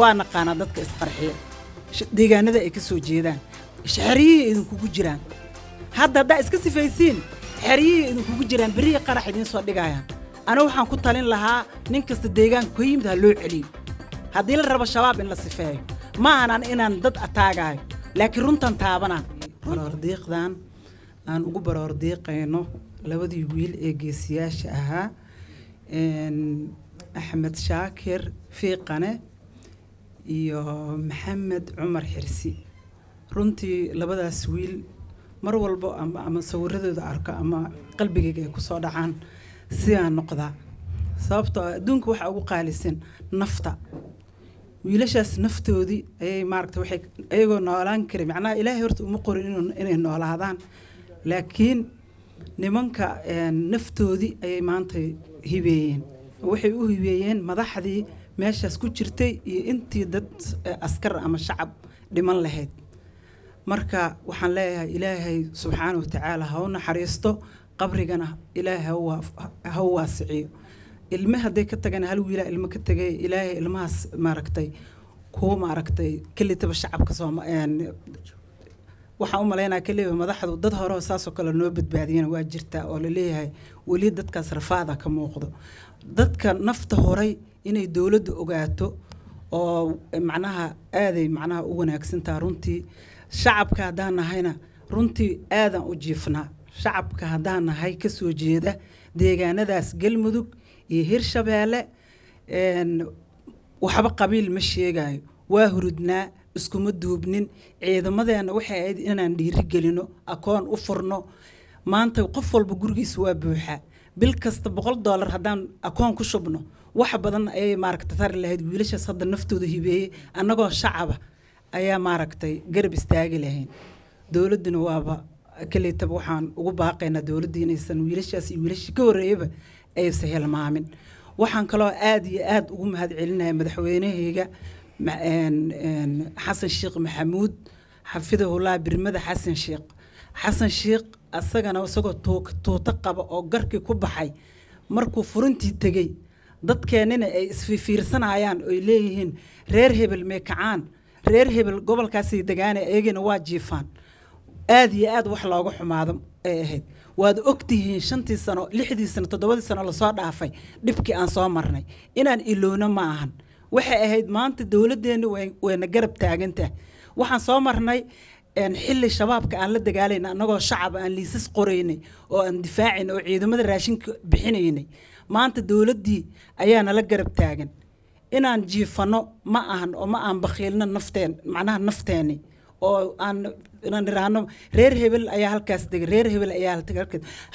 waa naqaanaa dadka isqarxiya deegaanada ay ka soo jeedaan xeryihii idinkugu jiraan hadda haddaa iska sifaysiin xeryihii idinkugu jiraan berihii qarax idiin soo dhigayaan anigu waxaan ku talin lahaa nin kasta deegaanku ka yimid ha loo celiyo haddii la rabo shabaab in la sifeeyo ma aanan inaan dad ataagaayo laakiin runtan taabanaan baroordiiqdan aan ugu baroordiiqayno labadii wiil ee geesiyaasha ahaa axmed shaakir fiiqane iyo maxamed cumar xirsi runtii labadaas wiil mar walbo ama sawiradooda arko ama qalbigeyga ay kusoo dhacaan sidaa noqdaa sababtoo ah adduunka waxaa ugu qaalisan nafta wiilashaas naftoodii ayay maaragta waxay ayagoo noolaan karay macnaha ilaahay horta uma qorin inay noolaadaan laakiin nimanka eh, naftoodii ayay maanta hibeeyeen waxay u hibeeyeen madaxdii meeshaas ku jirtay iyo intii dad eh, askar ama shacab dhiman lahayd marka waxaan leeyahay ilaahay subxaana watacaala ha naxariisto qabrigana ilaahay ha waasiciyo ilme hadday ka tagan hal wiilaa ilmo ka tegay ilaahay ilmahaas maaragtay kuwa maaragtay kelitaba shacabka sooma eh, waxaan u malaynaa kaleeyahay madaxdu dad horeo saasoo kale noo badbaadiyana waa jirtaa oo laleeyahay weli dadkaas rafaada ka muuqdo dadka nafta horay inay dowladda ogaato oo macnaha aaday macnaha u wanaagsantaha runtii shacabka haddaan nahayna runtii aadaan u jiifnaa shacabka haddaan nahay kasoo jeeda deegaanadaas galmudug iyo hirshabeelle waxba qabiil ma sheegaayo waa hurudnaa iskuma duubnin ciidamadeena waxay ahayd inaan dhiirigelino akoon u furno maanta qof walba gurigiisa waa buuxaa bil kasta boqol doolar haddaan akoon ku shubno wax badan ayay maaragta tari lahayd wiilashaas hadda naftooda hibeeyey annagoo shacaba ayaa maaragtay garab istaagi lahayn dowladduna waaba kaleetaba waxaan ugu baaqaynaa dowladda inaysan wiilashaas iyo wiilashii ka horreeyaba aysa hilmaamin waxaan kaloo aada iyo aada ugu mahad celinaya madaxweynahayga xasan sheekh maxamuud xafidahullah birmada xasan sheekh xasan sheekh asagana isagoo tuuto qaba oo garkii ku baxay markuu furintii tegey dadkeennina ay isfiifiirsanayaan oy leeyihiin reer hebel meekacaan reer hebel gobolkaasay degaana eegana waa jiifaan aada iyo aad wax looga xumaado ay ahayd waad ogtihiin shantii sano lixdii sano toddobadii sano lasoo dhaafay dhibkii aan soo marnay inaan iloono ma ahan waxay ahayd maanta dowladdeenu wayna garab taagantah waxaan soo marnay xilli shabaabka aan la dagaalayna annagoo shacab aan liisas qoraynay oo aan difaacayna oo ciidamada raashinka bixinaynay maanta dowladdii ayaa nala garab taagan inaan jiifanno ma ahan oo ma aan bakhiilno nafteen macnaha nafteeni oo aan inaan reer hebel ayaa halkaas dega reer hebel ayaa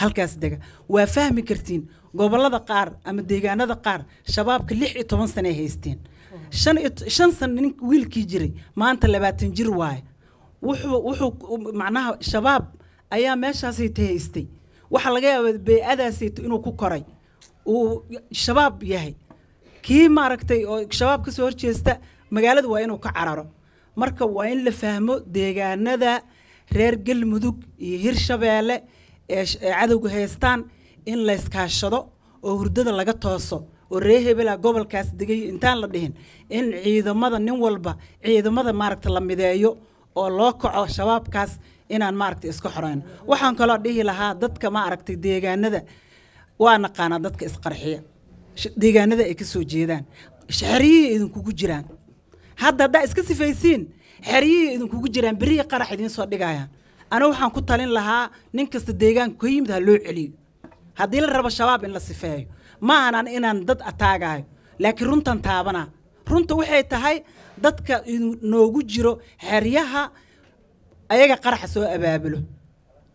halkaas dega waa fahmi kartiin gobolada qaar ama deegaanada qaar shabaabka lix iyo toban sane ay haysteen shan san nin wiilkii jiray maanta labaatan jir waaye wuxuu wuxuu macnaha shabaab ayaa meeshaasayta haystay waxaa laga yaaba bey-adaasayta inuu ku koray uu shabaab yahay kii maaragtay oo shabaab kasoo soo horjeesta magaalada waa inuu ka cararo marka waa in la fahmo deegaanada reer galmudug iyo hirshabeelle ee cadowga haystaan in layskaashado oo hurdada laga tooso oo ree hebela gobolkaas degay intaan la dhihin in ciidamada nin walba ciidamada maaragta la mideeyo oo loo kaco shabaabkaas inaan maaragta iska xoreyno waxaan kaloo dhihi lahaa dadka maaragtay deegaanada waa naqaanaa dadka isqarxiya deegaanada ay ka soo jeedaan shaxariyihii idinkugu jiraan hadda haddaa iska sifaysiin xeryihii idinkugu jiraan berihii qarax idiin soo dhigayaan anigu waxaan ku talin lahaa nin kasta deegaanku ka yimid ha loo celiyo haddii la rabo shabaab in la sifeeyo ma ahanan inaan dad ataagaayo laakiin runtan taabanaa runta waxay tahay dadka noogu jiro xeryaha ayaga qaraxa soo abaabulo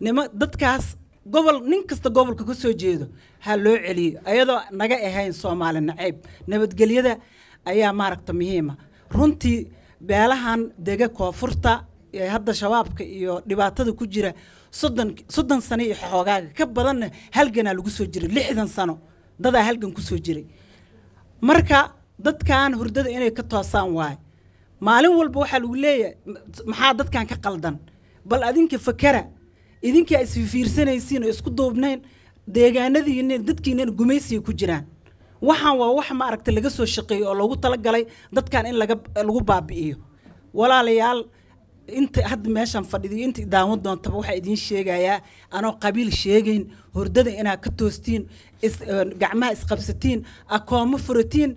nima dadkaas gobol nin kasta gobolka ka soo jeedo ha loo celiyo ayadoo naga ahayn soomaali naceyb nabadgelyada ayaa maaragta muhiima runtii beelahan dega koonfurta ee hadda shabaabka iyo dhibaatada ku jira soddon sano iyo xoogaaga ka badanna halganaa lagu soo jiray lixdan sano dadaa halgan ku soo jiray marka dadkan hurdada inay ka toosaan waay maalin walba waxaa lagu leeyahay maxaa dadkan ka qaldan bal adinka fakara idinkaa isfiirsanaysiin oo isku duubnayn deegaanadiinna dadkiinana gumaysiga ku jiraan waxaan waa wax maaragta laga soo shaqeeyey oo loogu talagalay dadkan in laga lagu baabi'iyo walaalayaal inta hadda meeshaan fadhidiyo inta daawan doontaba waxaa idiin sheegayaa anoo qabiil sheegayn hordada inaad ka toostiin eh, gacmaha isqabsatiin akoomo furatiin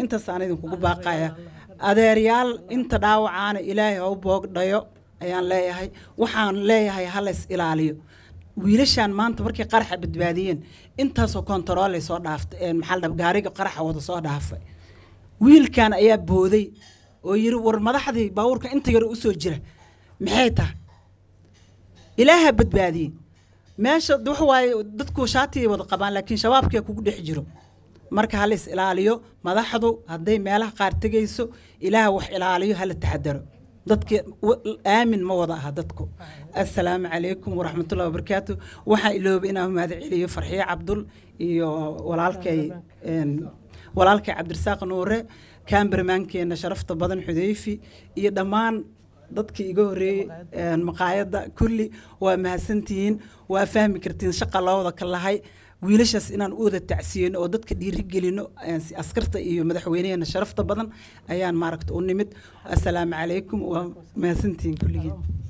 intaasaan idinkugu baaqaya adeeryaal inta dhaawacaana ilaahay ha u boogdhayo ayaan leeyahay waxaan leeyahay ha lays ilaaliyo wiilashaan maanta markay qaraxa badbaadiyeen intaasoo kontaroolay soo dhaaftay maxaa gaariga qaraxa wada soo dhaafay wiilkan ayaa booday oo yidhi war madaxdii baabuurka inta yar usoo jira maxay tahay ilaaha badbaadiyey meesha waxa waaye dadku shaatiyay wada qabaan laakiin shabaabkee kugu dhex jiro marka hala is ilaaliyo madaxdu hadday meelaha qaar tegayso ilaaha wax ilaaliyo hala taxadaro dadka aamin ma wada aha dadku assalaamu calaykum waraxmatullahi wabarakaatu waxaa ilooba inaan mahad celiyo farxiyo cabdul iyo walaalkay walaalkay cabdirasaaq nuure kaambermaankeena sharafta badan xudayfi iyo dhammaan dadkii iga horeeyey maqaayadda kulli waa mahadsantihiin waa fahmi kartiin shaqa labada ka lahay wiilashaas inaan u wada tacsiyeyno oo dadka dhiiri gelino askarta iyo madaxweynehena sharafta badan ayaan maaragta u nimid asalaamu calaykum waa mahadsantihiin kulligeen